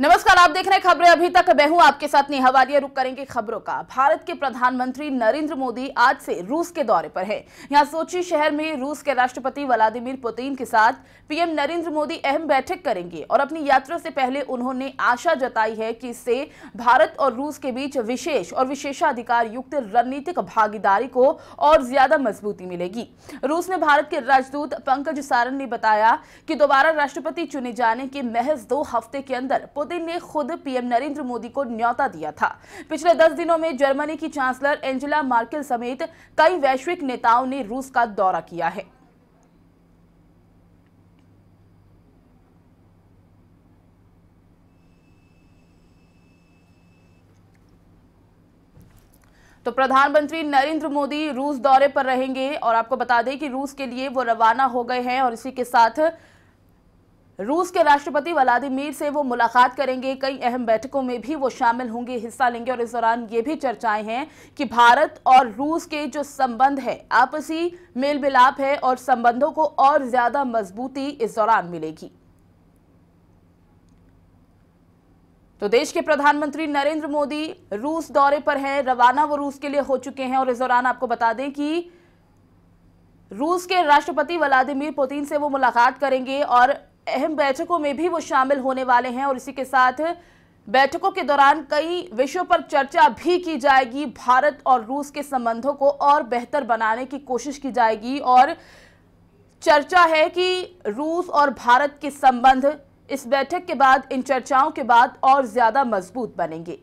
नमस्कार आप देख रहे हैं खबरें अभी तक मैं हूं आपके साथ नेहा वालिया रुक करेंगे खबरों का भारत के प्रधानमंत्री नरेंद्र मोदी आज से रूस के दौरे पर हैं यहां सोची शहर में रूस के राष्ट्रपति व्लादिमीर पुतिन के साथ पीएम नरेंद्र मोदी अहम बैठक करेंगे और अपनी यात्रा से पहले उन्होंने आशा जताई है कि इससे भारत और रूस के बीच विशेष और विशेषाधिकार युक्त रणनीतिक भागीदारी को और ज्यादा मजबूती मिलेगी रूस में भारत के राजदूत पंकज सारण ने बताया कि दोबारा राष्ट्रपति चुने जाने के महज दो हफ्ते के अंदर पुतिन ने खुद पीएम नरेंद्र मोदी को न्यौता दिया था पिछले दस दिनों में जर्मनी की चांसलर एंजेला मार्केल समेत कई वैश्विक नेताओं ने रूस का दौरा किया है तो प्रधानमंत्री नरेंद्र मोदी रूस दौरे पर रहेंगे और आपको बता दें कि रूस के लिए वो रवाना हो गए हैं और इसी के साथ रूस के राष्ट्रपति व्लादिमीर से वो मुलाकात करेंगे कई अहम बैठकों में भी वो शामिल होंगे हिस्सा लेंगे और इस दौरान ये भी चर्चाएं हैं कि भारत और रूस के जो संबंध है आपसी मेल मिलाप है और संबंधों को और ज्यादा मजबूती इस दौरान मिलेगी तो देश के प्रधानमंत्री नरेंद्र मोदी रूस दौरे पर हैं रवाना वो रूस के लिए हो चुके हैं और इस दौरान आपको बता दें कि रूस के राष्ट्रपति व्लादिमीर पुतिन से वो मुलाकात करेंगे और अहम बैठकों में भी वो शामिल होने वाले हैं और इसी के साथ बैठकों के दौरान कई विषयों पर चर्चा भी की जाएगी भारत और रूस के संबंधों को और बेहतर बनाने की कोशिश की जाएगी और चर्चा है कि रूस और भारत के संबंध इस बैठक के बाद इन चर्चाओं के बाद और ज़्यादा मजबूत बनेंगे